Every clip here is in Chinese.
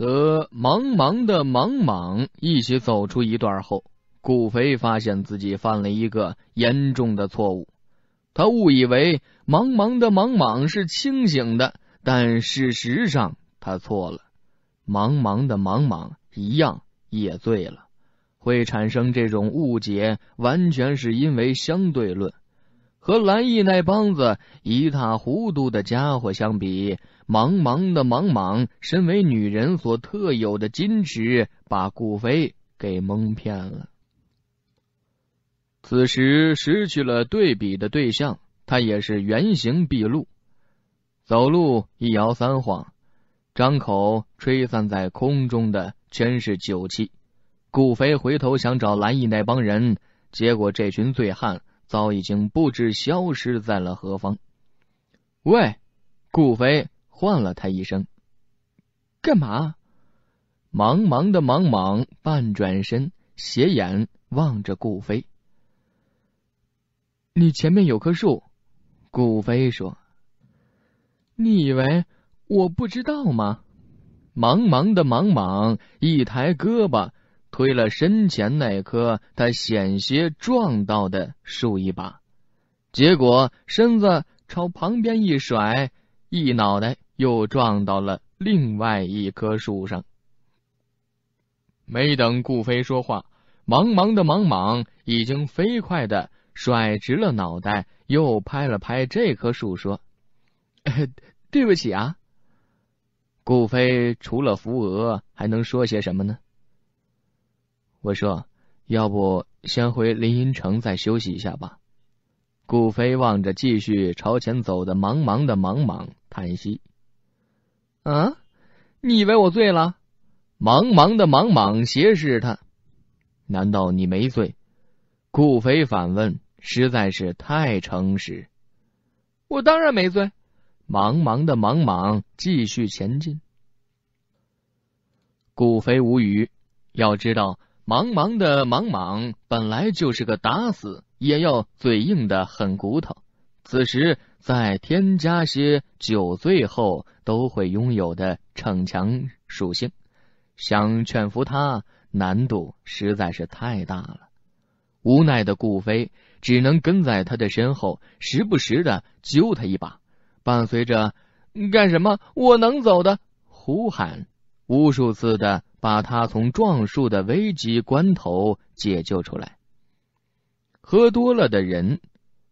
和茫茫的茫茫一起走出一段后，顾飞发现自己犯了一个严重的错误。他误以为茫茫的茫茫是清醒的，但事实上他错了。茫茫的茫茫一样也醉了。会产生这种误解，完全是因为相对论。和蓝易那帮子一塌糊涂的家伙相比，茫茫的茫茫，身为女人所特有的矜持，把顾飞给蒙骗了。此时失去了对比的对象，他也是原形毕露，走路一摇三晃，张口吹散在空中的全是酒气。顾飞回头想找蓝易那帮人，结果这群醉汉。早已经不知消失在了何方。喂，顾飞，唤了他一声。干嘛？茫茫的茫茫，半转身，斜眼望着顾飞。你前面有棵树，顾飞说。你以为我不知道吗？茫茫的茫茫，一抬胳膊。推了身前那棵他险些撞到的树一把，结果身子朝旁边一甩，一脑袋又撞到了另外一棵树上。没等顾飞说话，茫茫的茫茫已经飞快的甩直了脑袋，又拍了拍这棵树说：“对不起啊。”顾飞除了扶额，还能说些什么呢？我说：“要不先回林荫城再休息一下吧。”顾飞望着继续朝前走的茫茫的茫茫，叹息：“啊，你以为我醉了？”茫茫的茫茫斜视他：“难道你没醉？”顾飞反问，实在是太诚实。我当然没醉。茫茫的茫茫继续前进。顾飞无语，要知道。茫茫的茫茫，本来就是个打死也要嘴硬的狠骨头，此时再添加些酒醉后都会拥有的逞强属性，想劝服他难度实在是太大了。无奈的顾飞只能跟在他的身后，时不时的揪他一把，伴随着“干什么？我能走的！”呼喊无数次的。把他从撞树的危机关头解救出来。喝多了的人，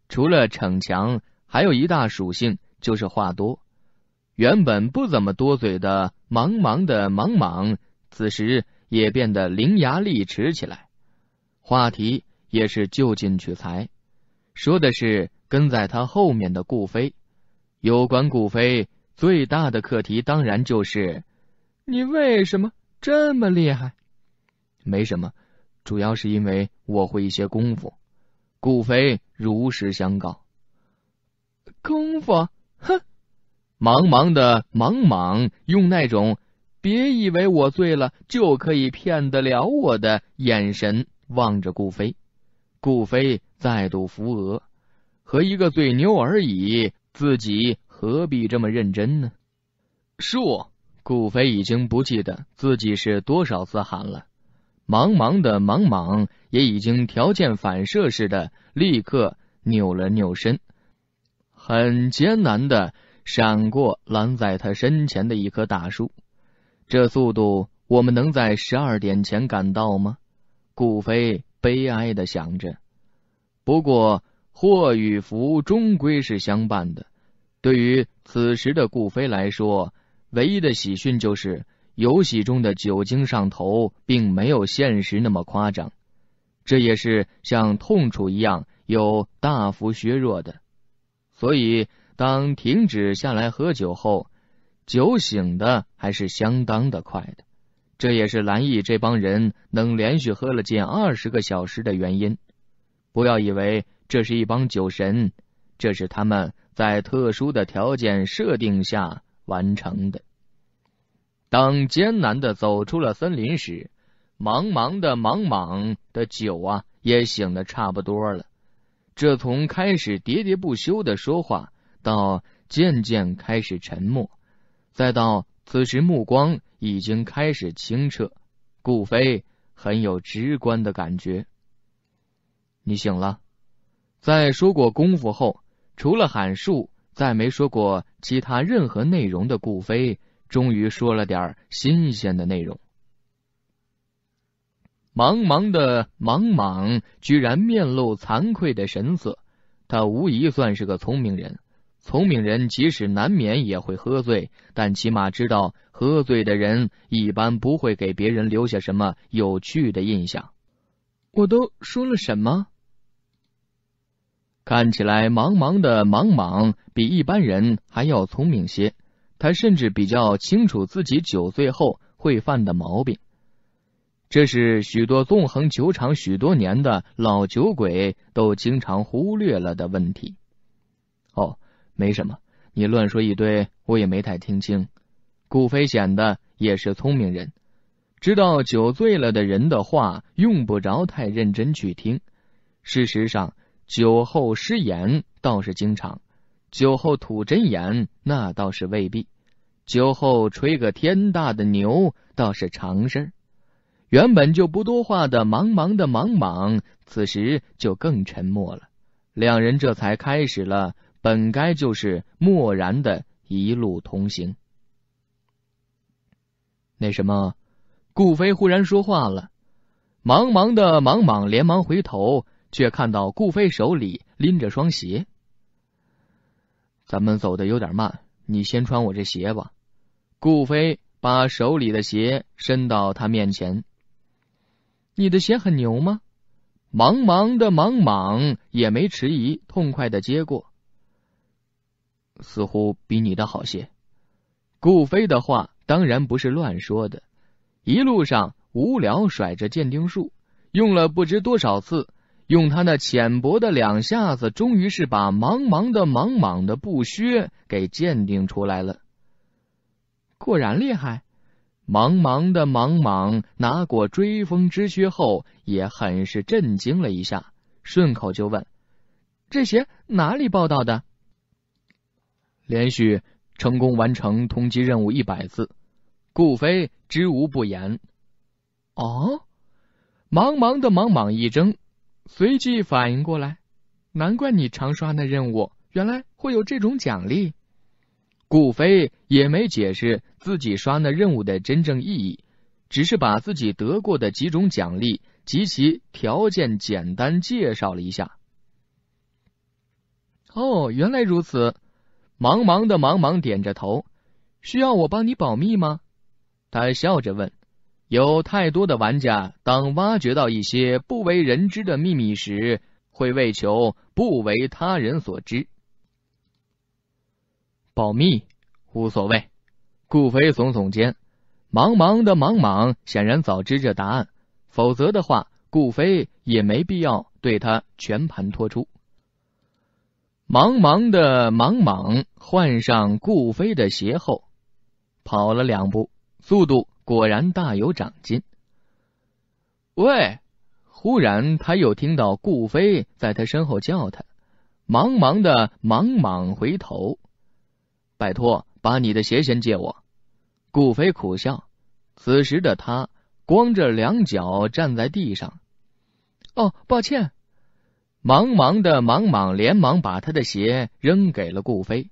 除了逞强，还有一大属性就是话多。原本不怎么多嘴的茫茫的莽莽，此时也变得伶牙俐齿起来。话题也是就近取材，说的是跟在他后面的顾飞。有关顾飞最大的课题，当然就是你为什么。这么厉害？没什么，主要是因为我会一些功夫。顾飞如实相告。功夫？哼！茫茫的茫茫用那种“别以为我醉了就可以骗得了我的”眼神望着顾飞。顾飞再度扶额，和一个嘴牛而已，自己何必这么认真呢？是我。顾飞已经不记得自己是多少次喊了，茫茫的茫茫也已经条件反射似的立刻扭了扭身，很艰难的闪过拦在他身前的一棵大树。这速度，我们能在十二点前赶到吗？顾飞悲哀的想着。不过，祸与福终归是相伴的。对于此时的顾飞来说。唯一的喜讯就是，游戏中的酒精上头并没有现实那么夸张，这也是像痛楚一样有大幅削弱的。所以，当停止下来喝酒后，酒醒的还是相当的快的。这也是蓝翼这帮人能连续喝了近二十个小时的原因。不要以为这是一帮酒神，这是他们在特殊的条件设定下完成的。当艰难的走出了森林时，茫茫的、茫茫的酒啊，也醒的差不多了。这从开始喋喋不休的说话，到渐渐开始沉默，再到此时目光已经开始清澈。顾飞很有直观的感觉。你醒了，在说过功夫后，除了喊数，再没说过其他任何内容的顾飞。终于说了点新鲜的内容。茫茫的茫茫居然面露惭愧的神色。他无疑算是个聪明人，聪明人即使难免也会喝醉，但起码知道喝醉的人一般不会给别人留下什么有趣的印象。我都说了什么？看起来茫茫的茫茫比一般人还要聪明些。他甚至比较清楚自己酒醉后会犯的毛病，这是许多纵横酒场许多年的老酒鬼都经常忽略了的问题。哦，没什么，你乱说一堆，我也没太听清。顾飞显得也是聪明人，知道酒醉了的人的话用不着太认真去听。事实上，酒后失言倒是经常。酒后吐真言，那倒是未必；酒后吹个天大的牛，倒是常事儿。原本就不多话的茫茫的莽莽，此时就更沉默了。两人这才开始了本该就是漠然的一路同行。那什么，顾飞忽然说话了。茫茫的莽莽连忙回头，却看到顾飞手里拎着双鞋。咱们走的有点慢，你先穿我这鞋吧。顾飞把手里的鞋伸到他面前，你的鞋很牛吗？茫茫的茫茫也没迟疑，痛快的接过，似乎比你的好些。顾飞的话当然不是乱说的，一路上无聊甩着鉴定术，用了不知多少次。用他那浅薄的两下子，终于是把茫茫的茫茫的布靴给鉴定出来了。果然厉害！茫茫的茫茫拿过追风之靴后，也很是震惊了一下，顺口就问：“这鞋哪里报道的？”连续成功完成通缉任务一百次，顾飞知无不言。哦，茫茫的茫茫一怔。随即反应过来，难怪你常刷那任务，原来会有这种奖励。顾飞也没解释自己刷那任务的真正意义，只是把自己得过的几种奖励及其条件简单介绍了一下。哦，原来如此。茫茫的茫茫点着头，需要我帮你保密吗？他笑着问。有太多的玩家，当挖掘到一些不为人知的秘密时，会为求不为他人所知，保密无所谓。顾飞耸耸肩。茫茫的茫茫显然早知这答案，否则的话，顾飞也没必要对他全盘托出。茫茫的茫茫换上顾飞的鞋后，跑了两步，速度。果然大有长进。喂！忽然他又听到顾飞在他身后叫他，茫茫的茫茫回头。拜托，把你的鞋先借我。顾飞苦笑。此时的他光着两脚站在地上。哦，抱歉。茫茫的茫茫连忙把他的鞋扔给了顾飞。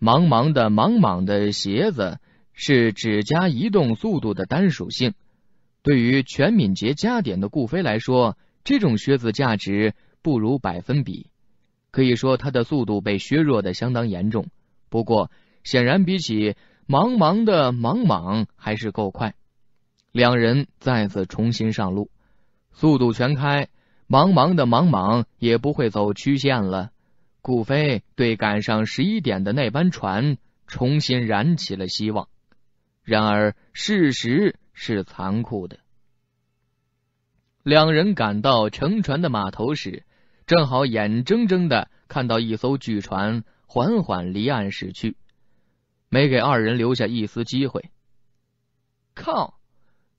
茫茫的茫茫的鞋子。是指加移动速度的单属性，对于全敏捷加点的顾飞来说，这种靴子价值不如百分比。可以说他的速度被削弱的相当严重，不过显然比起茫茫的茫茫还是够快。两人再次重新上路，速度全开，茫茫的茫茫也不会走曲线了。顾飞对赶上十一点的那班船重新燃起了希望。然而，事实是残酷的。两人赶到乘船的码头时，正好眼睁睁的看到一艘巨船缓缓离岸驶去，没给二人留下一丝机会。靠！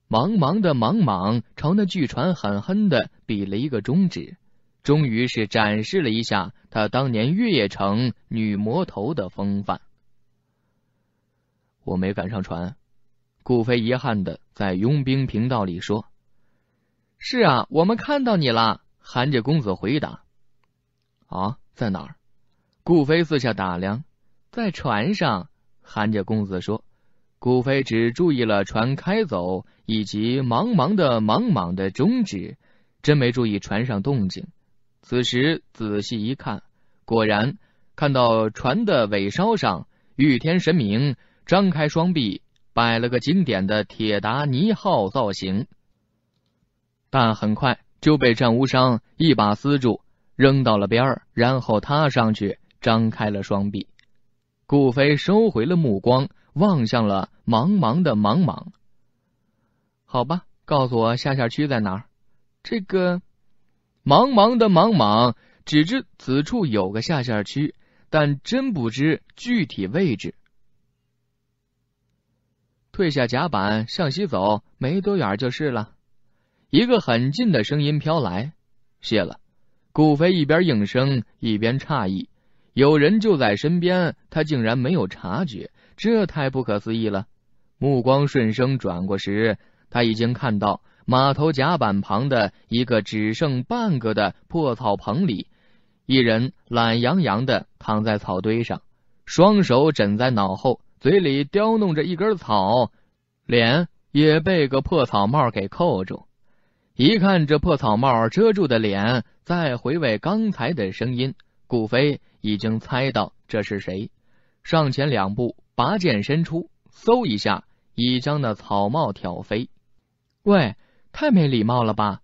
茫茫的莽莽朝那巨船狠狠的比了一个中指，终于是展示了一下他当年月夜城女魔头的风范。我没赶上船，顾飞遗憾的在佣兵频道里说：“是啊，我们看到你了。”韩家公子回答：“啊，在哪儿？”顾飞四下打量，在船上。韩家公子说：“顾飞只注意了船开走以及茫茫的茫茫的终止，真没注意船上动静。此时仔细一看，果然看到船的尾梢上御天神明。”张开双臂，摆了个经典的铁达尼号造型，但很快就被战无伤一把撕住，扔到了边儿，然后他上去张开了双臂。顾飞收回了目光，望向了茫茫的茫茫。好吧，告诉我下线区在哪儿。这个茫茫的茫茫只知此处有个下线区，但真不知具体位置。退下甲板，向西走，没多远就是了。一个很近的声音飘来：“谢了。”顾飞一边应声，一边诧异：有人就在身边，他竟然没有察觉，这太不可思议了。目光顺声转过时，他已经看到码头甲板旁的一个只剩半个的破草棚里，一人懒洋洋的躺在草堆上，双手枕在脑后。嘴里叼弄着一根草，脸也被个破草帽给扣住。一看这破草帽遮住的脸，再回味刚才的声音，顾飞已经猜到这是谁。上前两步，拔剑伸出，嗖一下已将那草帽挑飞。喂，太没礼貌了吧！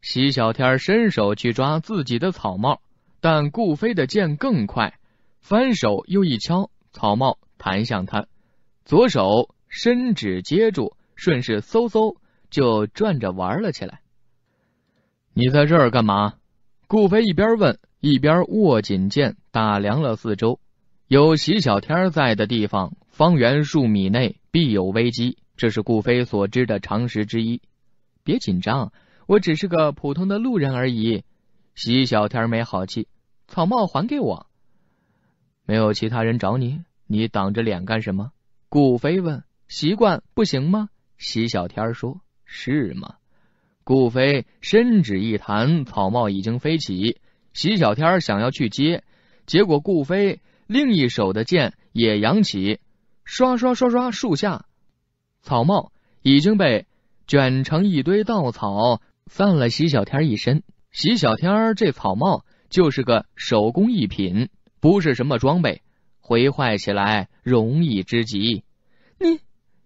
席小天伸手去抓自己的草帽，但顾飞的剑更快，反手又一敲草帽。弹向他，左手伸指接住，顺势嗖嗖就转着玩了起来。你在这儿干嘛？顾飞一边问一边握紧剑，打量了四周。有席小天在的地方，方圆数米内必有危机，这是顾飞所知的常识之一。别紧张，我只是个普通的路人而已。席小天没好气：“草帽还给我！”没有其他人找你。你挡着脸干什么？顾飞问。习惯不行吗？席小天说。是吗？顾飞伸指一弹，草帽已经飞起。席小天想要去接，结果顾飞另一手的剑也扬起，刷刷刷刷，树下草帽已经被卷成一堆稻草，散了席小天一身。席小天这草帽就是个手工艺品，不是什么装备。毁坏起来容易之极。你，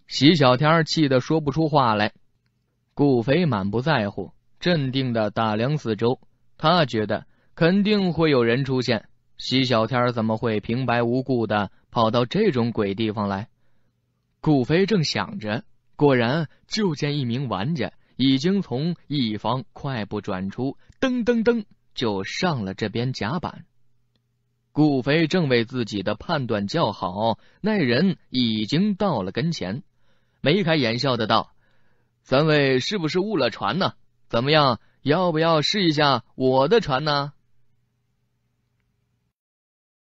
席小天气得说不出话来。顾飞满不在乎，镇定的打量四周。他觉得肯定会有人出现。席小天怎么会平白无故的跑到这种鬼地方来？顾飞正想着，果然就见一名玩家已经从一方快步转出，噔噔噔就上了这边甲板。顾飞正为自己的判断叫好，那人已经到了跟前，眉开眼笑的道：“三位是不是误了船呢？怎么样，要不要试一下我的船呢？”